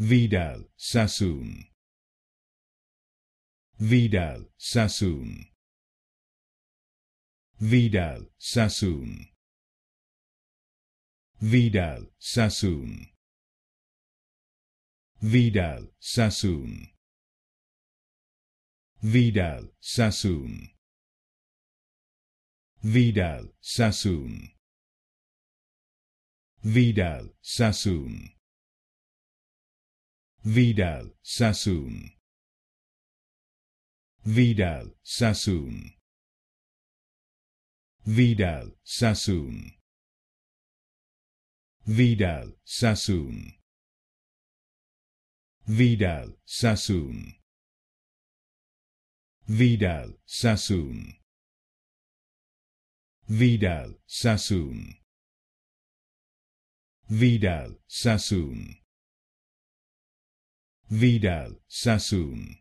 Vidal Sassoon Vidal Sassoon Vidal Sassoon Vidal Sassoon Vidal Sassoon Vidal Sassoon Vidal Sassoon Vidal Sassoon Vidal Sassoon Vidal Sassoon Vidal Sassoon Vidal Sassoon Vidal Sassoon Vidal Sassoon Vidal Sassoon Vidal Sassoon Vidal, Sassoon.